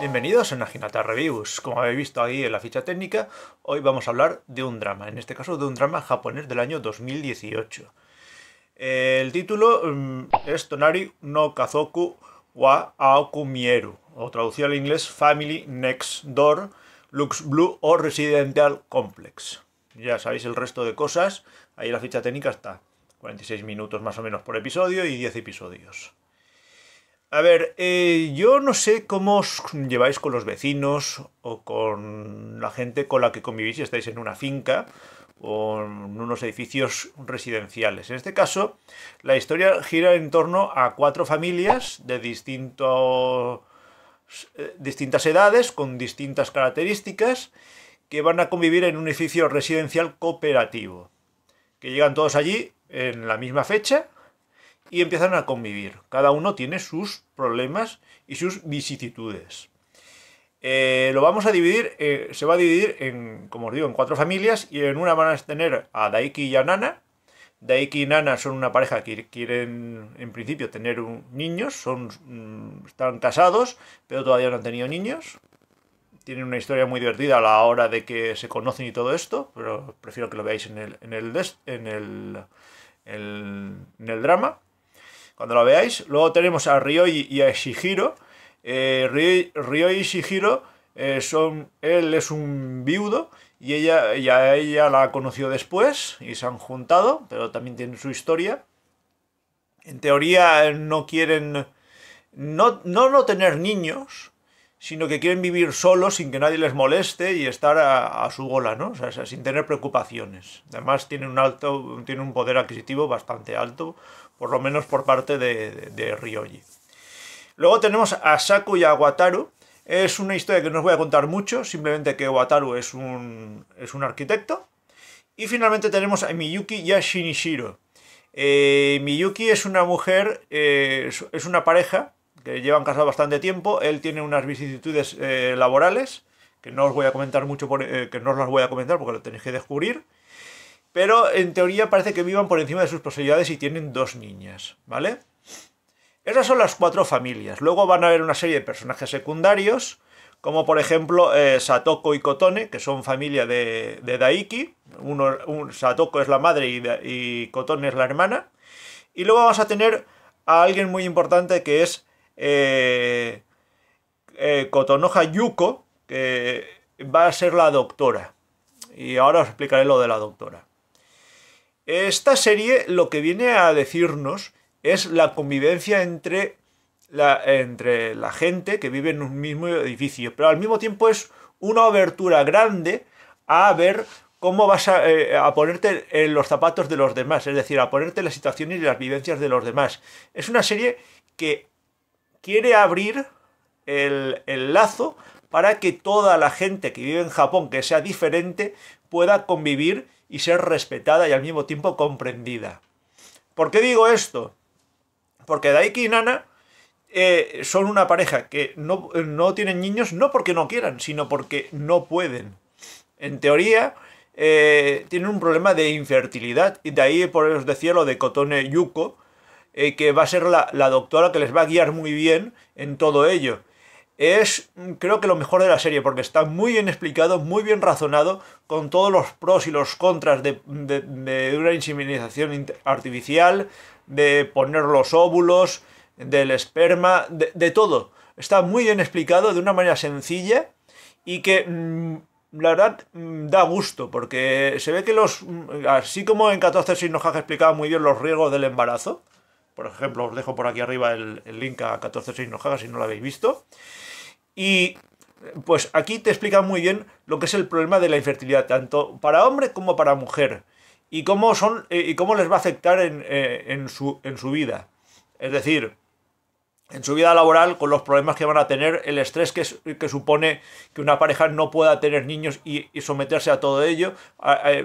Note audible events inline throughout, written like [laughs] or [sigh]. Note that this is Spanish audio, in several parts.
Bienvenidos a Naginata Reviews. Como habéis visto ahí en la ficha técnica, hoy vamos a hablar de un drama, en este caso de un drama japonés del año 2018. El título mm, es Tonari no Kazoku wa Aokumieru, o traducido al inglés Family Next Door, Lux Blue o Residential Complex. Ya sabéis el resto de cosas, ahí la ficha técnica está. 46 minutos más o menos por episodio y 10 episodios. A ver, eh, yo no sé cómo os lleváis con los vecinos o con la gente con la que convivís si estáis en una finca o en unos edificios residenciales. En este caso, la historia gira en torno a cuatro familias de eh, distintas edades, con distintas características, que van a convivir en un edificio residencial cooperativo, que llegan todos allí en la misma fecha, y empiezan a convivir. Cada uno tiene sus problemas y sus vicisitudes. Eh, lo vamos a dividir, eh, se va a dividir en, como os digo, en cuatro familias y en una van a tener a Daiki y a Nana. Daiki y Nana son una pareja que quieren, en principio, tener niños, son, mm, están casados, pero todavía no han tenido niños. Tienen una historia muy divertida a la hora de que se conocen y todo esto, pero prefiero que lo veáis en en el, el, en el drama cuando la veáis. Luego tenemos a Ryo y a Shihiro. Eh, y Shihiro eh, son. Él es un viudo y ella, ella la conoció después y se han juntado, pero también tienen su historia. En teoría no quieren. No, no, no tener niños, sino que quieren vivir solos sin que nadie les moleste y estar a, su gola, ¿no? O sea, sin tener preocupaciones. Además tiene un alto, tiene un poder adquisitivo bastante alto, por lo menos por parte de, Ryoji. Luego tenemos a Sakuya y a Wataru. Es una historia que no os voy a contar mucho, simplemente que Wataru es un, es un arquitecto. Y finalmente tenemos a Miyuki y a Shinichiro. Eh, Miyuki es una mujer, eh, es una pareja que llevan casados bastante tiempo. Él tiene unas vicisitudes eh, laborales que no os voy a comentar mucho, eh, que no las voy a comentar porque lo tenéis que descubrir. Pero en teoría parece que vivan por encima de sus posibilidades y tienen dos niñas, ¿vale? Esas son las cuatro familias. Luego van a haber una serie de personajes secundarios, como por ejemplo eh, Satoko y Kotone, que son familia de, Daiki. Satoko es la madre y, y Kotone es la hermana. Y luego vamos a tener a alguien muy importante que es eh, eh Yuko que va a ser la doctora. Y ahora os explicaré lo de la doctora. Esta serie lo que viene a decirnos es la convivencia entre la, entre la gente que vive en un mismo edificio, pero al mismo tiempo es una abertura grande a ver cómo vas a, eh, a, ponerte en los zapatos de los demás, es decir, a ponerte las situaciones y las vivencias de los demás. Es una serie que quiere abrir el, lazo para que toda la gente que vive en Japón, que sea diferente, pueda convivir y ser respetada y al mismo tiempo comprendida. ¿Por qué digo esto? Porque Daiki y Nana eh, son una pareja que no, tienen niños no porque no quieran, sino porque no pueden. En teoría, eh, tienen un problema de infertilidad y de ahí por eso decía lo de Kotone Yuko, eh, que va a ser la, doctora que les va a guiar muy bien en todo ello. Es mm, creo que lo mejor de la serie porque está muy bien explicado, muy bien razonado, con todos los pros y los contras de, una inseminización artificial, de poner los óvulos, del esperma, de, todo. Está muy bien explicado de una manera sencilla y que mm, la verdad mm, da gusto porque se ve que los, así como en 14 que explicaba muy bien los riesgos del embarazo, por ejemplo, os dejo por aquí arriba el, link a 14.6 si no lo habéis visto. Y pues aquí te explica muy bien lo que es el problema de la infertilidad, tanto para hombre como para mujer, y cómo, son, eh, y cómo les va a afectar eh, en, su, en su vida. Es decir, en su vida laboral, con los problemas que van a tener, el estrés que, supone que una pareja no pueda tener niños y, someterse a todo ello,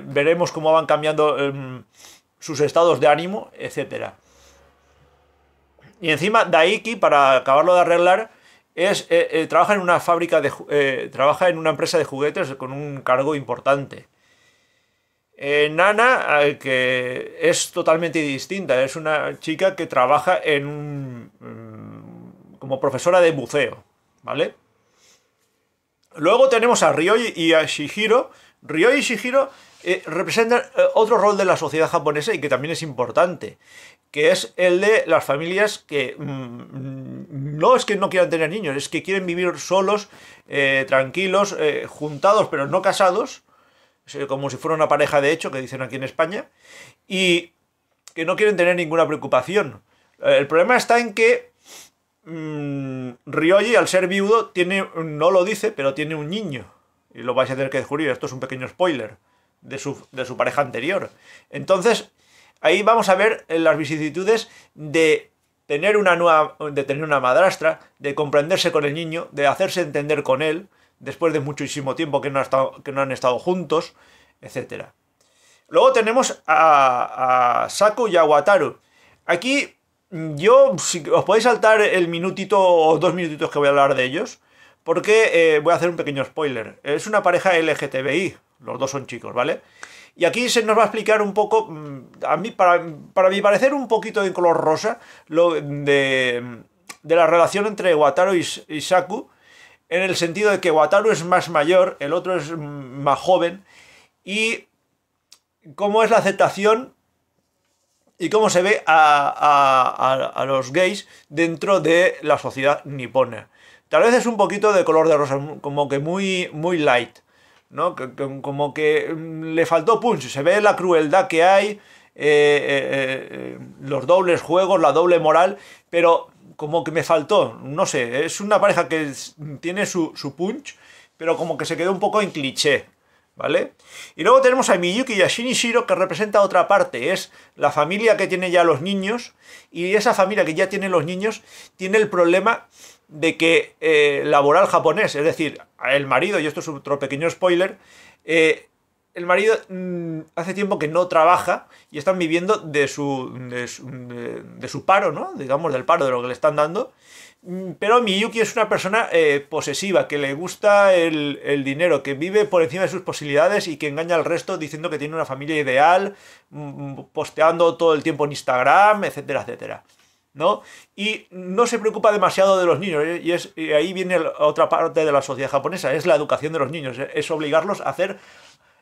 veremos cómo van cambiando em, sus estados de ánimo, etcétera. Y encima Daiki, para acabarlo de arreglar, es, eh, eh, trabaja en una fábrica de eh, trabaja en una empresa de juguetes con un cargo importante. Nana, que es totalmente distinta, es una chica que trabaja en un, mm, como profesora de buceo, ¿vale? Luego tenemos a Ryoi y a Shihiro. Ryoi y Shihiro representan otro rol de la sociedad japonesa y que también es importante que es el de las familias que mm, no es que no quieran tener niños, es que quieren vivir solos, eh, tranquilos, eh, juntados, pero no casados, eh, como si fuera una pareja de hecho, que dicen aquí en España, y que no quieren tener ninguna preocupación. El problema está en que mmm, Ryoji, al ser viudo, tiene, no lo dice, pero tiene un niño. Y lo vais a tener que descubrir, esto es un pequeño spoiler de su, de su pareja anterior. Entonces, Ahí vamos a ver eh, las vicisitudes de tener una nueva, de tener una madrastra, de comprenderse con el niño, de hacerse entender con él, después de muchísimo tiempo que no, estado, que no han estado juntos, etc. Luego tenemos a, a Saku y a Wataru. Aquí yo, os podéis saltar el minutito o dos minutitos que voy a hablar de ellos, porque eh, voy a hacer un pequeño spoiler. Es una pareja LGTBI, los dos son chicos, ¿vale? Y aquí se nos va a explicar un poco, mm, a mí, para, mi parecer, un poquito de color rosa, lo de, la relación entre Wataru y, Saku, en el sentido de que Wataru es más mayor, el otro es mm, más joven, y cómo es la aceptación y cómo se ve a, a, a, los gays dentro de la sociedad nipona. Tal vez es un poquito de color de rosa, como que muy, muy light. ¿no? Como que mm, le faltó punch, se ve la crueldad que hay, eh, eh, eh, los dobles juegos, la doble moral, pero como que me faltó, no sé, es una pareja que tiene su, su punch, pero como que se quedó un poco en cliché, ¿vale? Y luego tenemos a Miyuki y Shinichiro que representa otra parte, es la familia que tiene ya los niños y esa familia que ya tiene los niños tiene el problema de que eh, laboral japonés, es decir, el marido, y esto es otro pequeño spoiler, eh, el marido mm, hace tiempo que no trabaja y están viviendo de su, de su, paro, ¿no? Digamos, del paro, de lo que le están dando. Mm, pero Miyuki es una persona eh, posesiva, que le gusta el, el, dinero, que vive por encima de sus posibilidades y que engaña al resto diciendo que tiene una familia ideal, mm, posteando todo el tiempo en Instagram, etcétera, etcétera. ¿no? Y no se preocupa demasiado de los niños. Y, es, ahí viene otra parte de la sociedad japonesa, es la educación de los niños, es obligarlos a hacer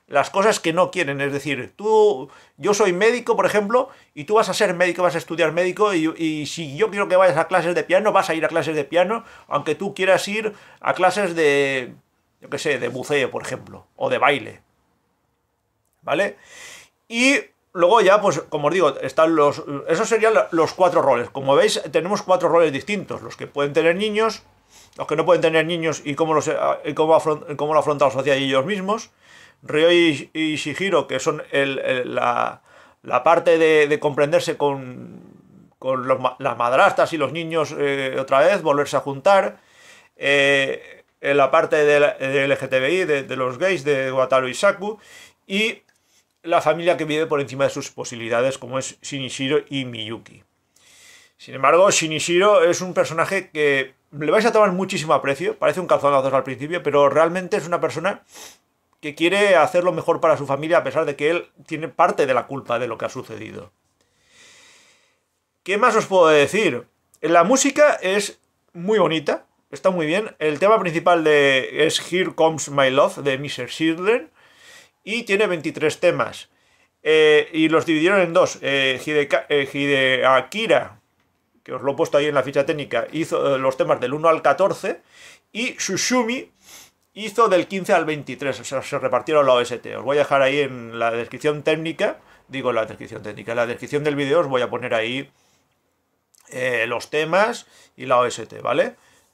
las cosas que no quieren. Es decir, tú, yo soy médico, por ejemplo, y tú vas a ser médico, vas a estudiar médico, y, y, si yo quiero que vayas a clases de piano, vas a ir a clases de piano, aunque tú quieras ir a clases de, yo qué sé, de buceo, por ejemplo, o de baile. ¿Vale? Y Luego ya, pues como os digo, están los... Esos serían los cuatro roles. Como veis, tenemos cuatro roles distintos. Los que pueden tener niños, los que no pueden tener niños y cómo, los, ah, y cómo, afronta, cómo lo afronta la sociedad y ellos mismos. Ryo y, Shihiro, que son la, parte de, comprenderse con, las madrastas y los niños eh, otra vez, volverse a juntar. Eh, en la parte del de LGTBI, de, los gays, de Wataru Saku. Y la familia que vive por encima de sus posibilidades, como es Shinichiro y Miyuki. Sin embargo, Shinichiro es un personaje que le vais a tomar muchísimo aprecio, parece un calzonazos al principio, pero realmente es una persona que quiere hacer lo mejor para su familia a pesar de que él tiene parte de la culpa de lo que ha sucedido. ¿Qué más os puedo decir? La música es muy bonita, está muy bien. El tema principal es Here Comes My Love de Mr. Shirley y tiene 23 temas. Eh, y los dividieron en dos. Eh, Hideka, eh, que os lo he puesto ahí en la ficha técnica, hizo eh, los temas del 1 al 14 y Shushumi hizo del 15 al 23. O sea, se repartieron la OST. Os voy a dejar ahí en la descripción técnica, digo la descripción técnica, en la descripción del vídeo os voy a poner ahí los temas y la OST, ¿vale?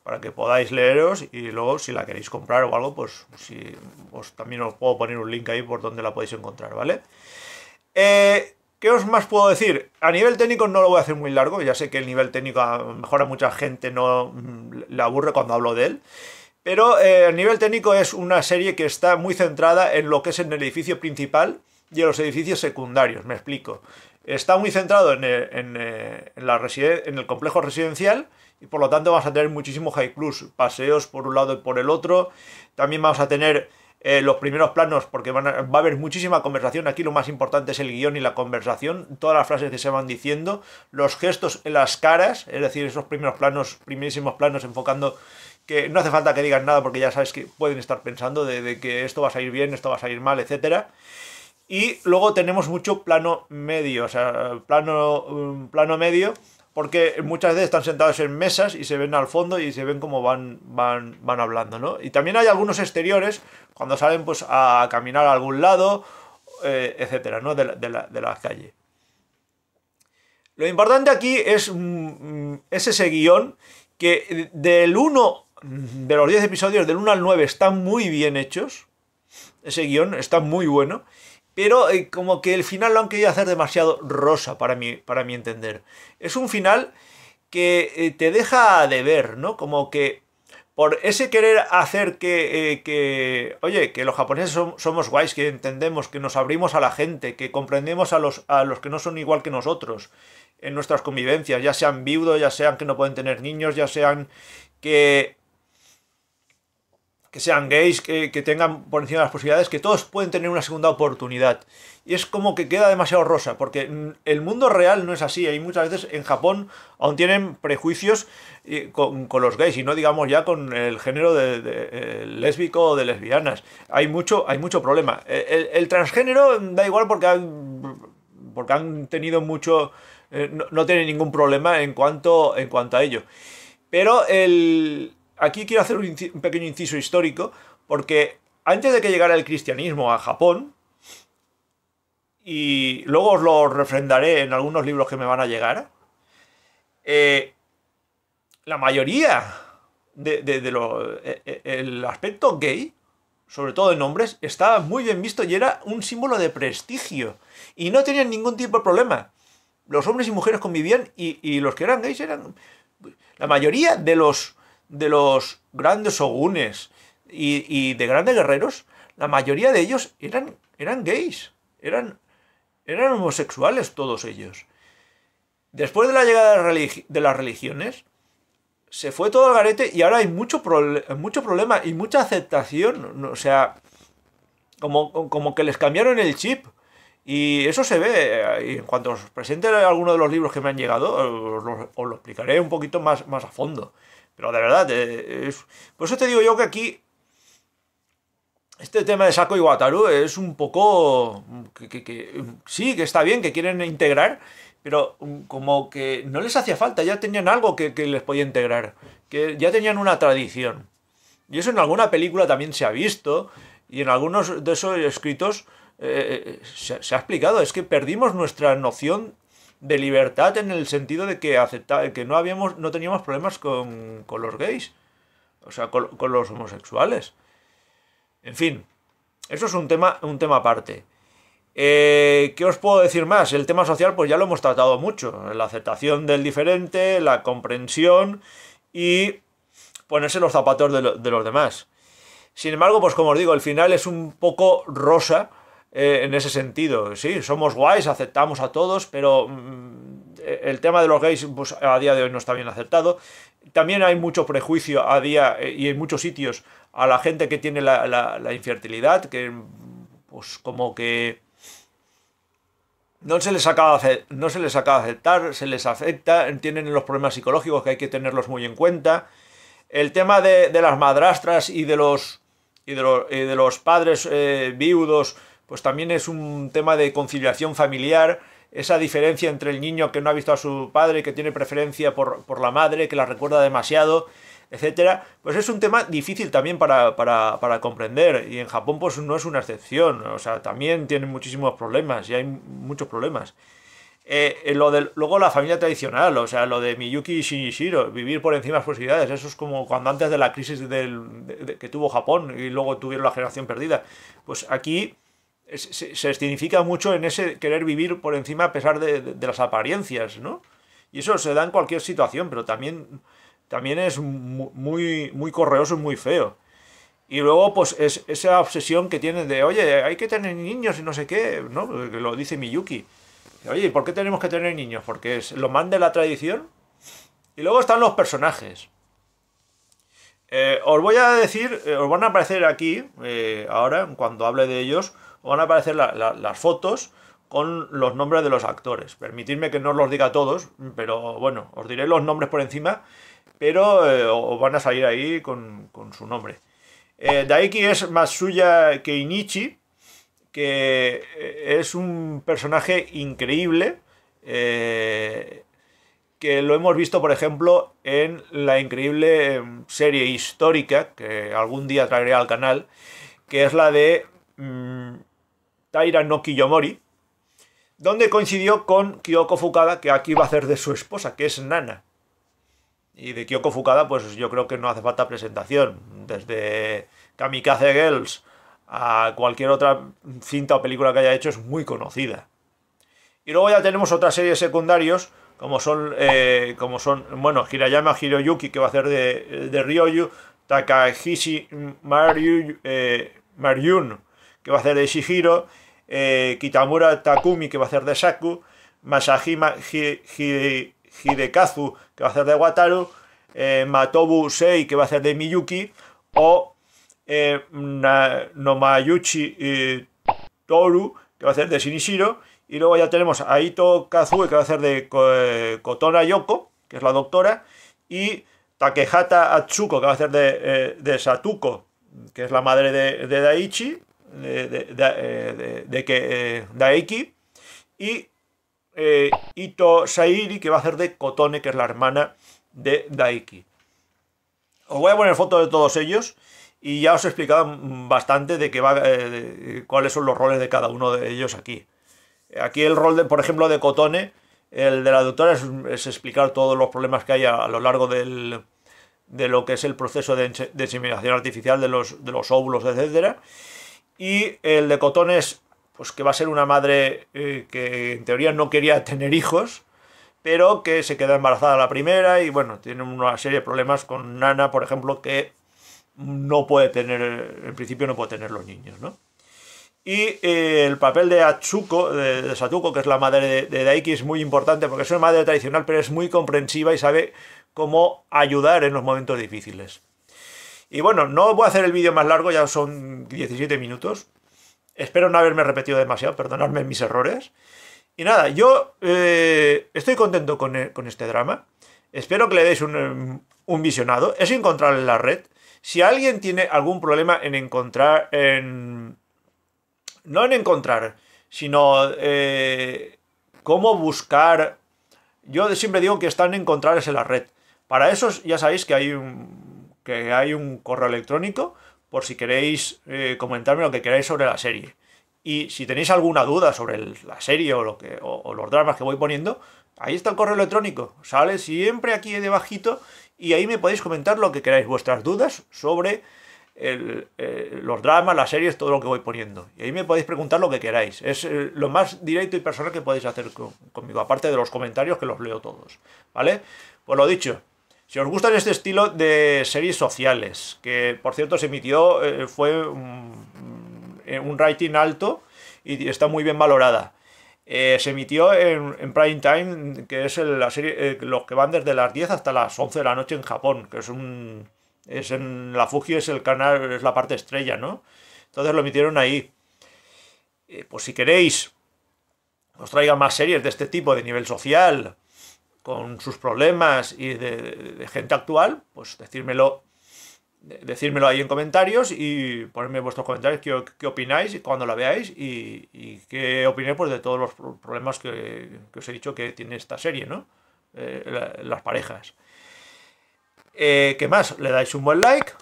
para que podáis leeros y luego si la queréis comprar o algo, pues si, también os puedo poner un link ahí por donde la podéis encontrar, ¿vale? Eh, ¿Qué os más puedo decir? A nivel técnico no lo voy a hacer muy largo, ya sé que el nivel técnico a mucha gente no mm, le aburre cuando hablo de él. Pero eh, a nivel técnico es una serie que está muy centrada en lo que es en el edificio principal y en los edificios secundarios, me explico. Está muy centrado en en, eh, en en el complejo residencial y por lo tanto vamos a tener muchísimo high plus, paseos por un lado y por el otro. También vamos a tener eh, los primeros planos porque va a haber muchísima conversación. Aquí lo más importante es el guión y la conversación, todas las frases que se van diciendo, los gestos en las caras, es decir, esos primeros planos, primerísimos planos enfocando que no hace falta que digan nada porque ya sabes que pueden estar pensando de, que esto va a salir bien, esto va a salir mal, etcétera. Y luego tenemos mucho plano medio, o sea, plano, mm, plano medio porque muchas veces están sentados en mesas y se ven al fondo y se ven cómo van, van, hablando, ¿no? Y también hay algunos exteriores, cuando salen pues a caminar a algún lado, eh, etcétera, ¿no? De la, calle. Lo importante aquí es mm, mm, es ese guión que del 1, de los 10 episodios, del 1 al 9 están muy bien hechos, ese guión está muy bueno, pero eh, como que el final lo han querido hacer demasiado rosa para mi, para entender. Es un final que eh, te deja de ver, ¿no? Como que por ese querer hacer que, eh, oye, que los japoneses somos guays, que entendemos, que nos abrimos a la gente, que comprendemos a los, a los que no son igual que nosotros en nuestras convivencias, ya sean viudos, ya sean que no pueden tener niños, ya sean que que sean gays, que, tengan por encima las posibilidades, que todos pueden tener una segunda oportunidad. Y es como que queda demasiado rosa, porque el mundo real no es así. Hay muchas veces en Japón aún tienen prejuicios eh, con, los gays, y no digamos ya con el género de, eh, lésbico o de lesbianas. Hay mucho, hay mucho problema. El, transgénero da igual porque han, porque han tenido mucho... Eh, no, tienen ningún problema en cuanto, en cuanto a ello. Pero el, aquí quiero hacer un, pequeño inciso histórico, porque antes de que llegara el cristianismo a Japón, y luego os lo refrendaré en algunos libros que me van a llegar, eh, la mayoría del de, los e, e, aspecto gay, sobre todo en hombres, estaba muy bien visto y era un símbolo de prestigio. Y no tenían ningún tipo de problema. Los hombres y mujeres convivían y los que eran gays eran... La mayoría de los de los grandes ogunes y, de grandes guerreros, la mayoría de ellos eran, eran gays, eran, eran homosexuales todos ellos. Después de la llegada de, las religiones, se fue todo al garete y ahora hay mucho, mucho problema y mucha aceptación, o sea, como, que les cambiaron el chip. Y eso se ve, y en cuanto os presente alguno de los libros que me han llegado, os lo, explicaré un poquito más, más a fondo. Pero de verdad, eh, eh, por eso te digo yo que aquí este tema de Saco y Wataru es un poco... Mm, mm, sí, que está bien, que quieren integrar, pero mm, como que no les hacía falta, ya tenían algo que, les podía integrar, que ya tenían una tradición. Y eso en alguna película también se ha visto, y en algunos de esos escritos eh, se, ha explicado, es que perdimos nuestra noción de libertad en el sentido de que que no habíamos no teníamos problemas con, con los gays o sea con, los homosexuales en fin eso es un tema un tema aparte eh, qué os puedo decir más el tema social pues ya lo hemos tratado mucho la aceptación del diferente la comprensión y ponerse los zapatos de, de los demás sin embargo pues como os digo el final es un poco rosa eh, en ese sentido. Sí, somos guays, aceptamos a todos, pero mm, eh, el tema de los gays pues, a día de hoy no está bien aceptado. También hay mucho prejuicio a día eh, y en muchos sitios a la gente que tiene la, infertilidad, que pues como que no se les acaba no se les acaba de aceptar, se les afecta, tienen los problemas psicológicos que hay que tenerlos muy en cuenta. El tema de, las madrastras y de los y de, los padres viudos pues también es un tema de conciliación familiar, esa diferencia entre el niño que no ha visto a su padre, que tiene preferencia por, la madre, que la recuerda demasiado, etcétera, pues es un tema difícil también para, comprender. Y en Japón, pues no es una excepción. O sea, también tienen muchísimos problemas y hay muchos problemas. Eh, eh, lo de, luego la familia tradicional, o sea, lo de Miyuki y Shinichiro, vivir por encima de las posibilidades, eso es como cuando antes de la crisis que tuvo Japón y luego tuvieron la generación perdida. Pues aquí se, se mucho en ese querer vivir por encima a pesar de, las apariencias, ¿no? Y eso se da en cualquier situación, pero también, también es muy, muy correoso y muy feo. Y luego, pues, es esa obsesión que tienen de, oye, hay que tener niños y no sé qué, ¿no? Lo dice Miyuki. Oye, ¿por qué tenemos que tener niños? Porque es lo manda la tradición. Y luego están los personajes. Eh, os voy a decir, eh, os van a aparecer aquí, eh, ahora, cuando hable de ellos, van a aparecer las fotos con los nombres de los actores. Permitidme que no os los diga todos, pero bueno, os diré los nombres por encima, pero eh, van a salir ahí con, su nombre. Eh, Daiki es más suya que Inichi que eh, es un personaje increíble, que lo hemos visto, por ejemplo, en la increíble em, serie histórica, que algún día traeré al canal, que es la de... Mm, Taira no Kiyomori, donde coincidió con Kyoko Fukada, que aquí va a ser de su esposa, que es Nana. Y de Kyoko Fukada, pues yo creo que no hace falta presentación. Desde Kamikaze Girls a cualquier otra cinta o película que haya hecho es muy conocida. Y luego ya tenemos otra serie de secundarios, como son, eh, como son bueno, Hirayama Hiroyuki, que va a hacer de, de Ryoyu, Takahishi Maryu, eh, que va a hacer de Shihiro, eh, Kitamura Takumi, que va a hacer de Saku Masahima Hidekazu, que va a hacer de Wataru, eh, Matobu Sei, que va a hacer de Miyuki, o eh, Nomayuchi Toru, que va a hacer de Shinichiro, y luego ya tenemos Aito Kazu Kazue, que va a hacer de Kotona Yoko, que es la doctora, y Takehata Atsuko, que va a hacer de, de Satuko, que es la madre de, de Daichi, de, de, eh, eh, y eh, Ito Sairi, que va a ser de Kotone, que es la hermana de Daiki. Os voy a poner fotos de todos ellos y ya os he explicado bastante de, que va, cuáles son los roles de cada uno de ellos aquí. Aquí el rol, de, por ejemplo, de Cotone, el de la doctora, es, explicar todos los problemas que hay a, lo largo del, de lo que es el proceso de, de artificial de los, de los óvulos, etcétera y el de Cotones, pues que va a ser una madre eh, que en teoría no quería [laughs] tener hijos, pero que se queda embarazada la primera y bueno, tiene una serie de problemas con Nana, por ejemplo, que no puede tener, en principio no puede tener los niños, ¿no? Y eh, el papel de Atsuko, de, Satuko, que es la madre de, Daiki, es muy importante porque es una madre tradicional, pero es muy comprensiva y sabe cómo ayudar en los momentos difíciles. Y bueno, no voy a hacer el vídeo más largo, ya son 17 minutos. Espero no haberme repetido demasiado, perdonadme mis errores. Y nada, yo eh, estoy contento eh, con, este drama. Espero que le deis un, eh, visionado. Es encontrar en la red. Si alguien tiene algún problema en encontrar, en... no en encontrar, sino cómo buscar... Yo siempre digo que están es en la red. Para eso ya sabéis que hay un, que hay un correo electrónico por si queréis eh, comentarme lo que queráis sobre la serie. Y si tenéis alguna duda sobre la serie o, los dramas que voy poniendo, ahí está el correo electrónico. Sale siempre aquí debajito y ahí me podéis comentar lo que queráis, vuestras dudas sobre eh, los dramas, las series, todo lo que voy poniendo. Y ahí me podéis preguntar lo que queráis. Es eh, lo más directo y personal que podéis hacer conmigo, aparte de los comentarios que los leo todos. ¿Vale? Pues lo dicho, si os gustan este estilo de series sociales, que por cierto se emitió, eh, fue eh, un, rating alto y está muy bien valorada. Eh, se emitió en, prime time, que es la serie, los que van desde las 10 hasta las 11 de la noche en Japón, que es un... Es en la Fuji es el canal, es la parte estrella, ¿no? Entonces lo emitieron ahí. pues si queréis os traiga más series de este tipo, de nivel social, con sus problemas y de, gente actual, pues decírmelo, decírmelo ahí en comentarios y ponerme vuestros comentarios qué, qué opináis cuando la veáis y, qué opináis pues, de todos los problemas que, os he dicho que tiene esta serie, ¿no? Eh, las parejas. Eh, ¿Qué más? Le dais un buen like.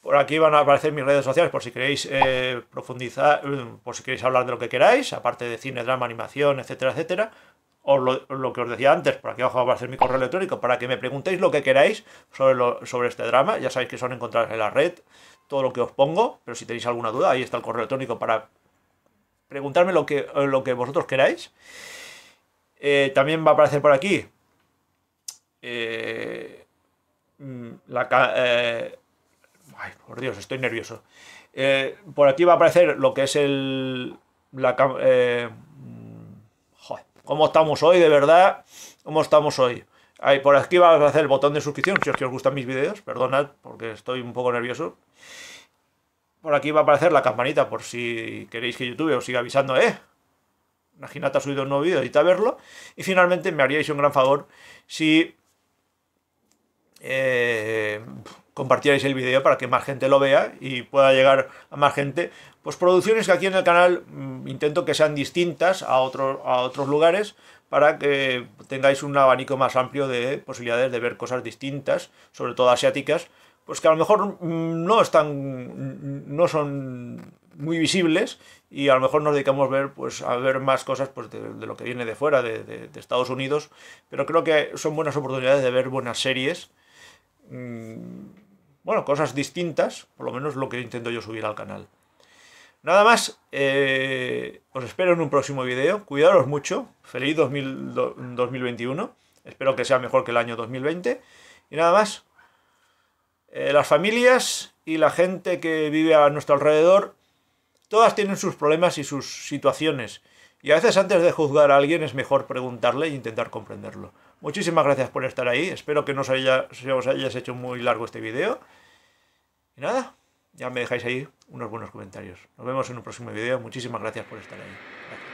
Por aquí van a aparecer mis redes sociales por si queréis eh, profundizar, por si queréis hablar de lo que queráis, aparte de cine, drama, animación, etcétera, etcétera lo, que os decía antes, por aquí abajo va a aparecer mi correo electrónico, para que me preguntéis lo que queráis sobre, sobre este drama. Ya sabéis que son encontradas en la red, todo lo que os pongo, pero si tenéis alguna duda, ahí está el correo electrónico para preguntarme lo que, eh, lo que vosotros queráis. Eh, también va a aparecer por aquí eh, mm, la, ay, por Dios, estoy nervioso. por aquí va a aparecer lo que es el la, cómo estamos hoy, de verdad, cómo estamos hoy. Ahí por aquí va a aparecer el botón de suscripción si que os gustan mis vídeos, perdonad porque estoy un poco nervioso. Por aquí va a aparecer la campanita por si queréis que YouTube os siga avisando, ¿eh? Imagínate, ha subido un nuevo vídeo, y a verlo. Y finalmente me haríais un gran favor si... Eh, compartierais el vídeo para que más gente lo vea y pueda llegar a más gente. Pues producciones que aquí en el canal mm, intento que sean distintas a, otro, a otros lugares para que tengáis un abanico más amplio de posibilidades de ver cosas distintas, sobre todo asiáticas, pues que a lo mejor mm, no están, mm, no son muy visibles y a lo mejor nos dedicamos a ver, pues, a ver más cosas pues, de, lo que viene de fuera, de, Estados Unidos, pero creo que son buenas oportunidades de ver buenas series bueno, cosas distintas, por lo menos lo que intento yo subir al canal. Nada más, eh, os espero en un próximo video, cuidaros mucho, feliz 2021, espero que sea mejor que el año 2020, y nada más, eh, las familias y la gente que vive a nuestro alrededor, todas tienen sus problemas y sus situaciones, y a veces antes de juzgar a alguien es mejor preguntarle e intentar comprenderlo. Muchísimas gracias por estar ahí. Espero que no os haya, os hecho muy largo este vídeo. Y nada, ya me dejáis ahí unos buenos comentarios. Nos vemos en un próximo vídeo. Muchísimas gracias por estar ahí.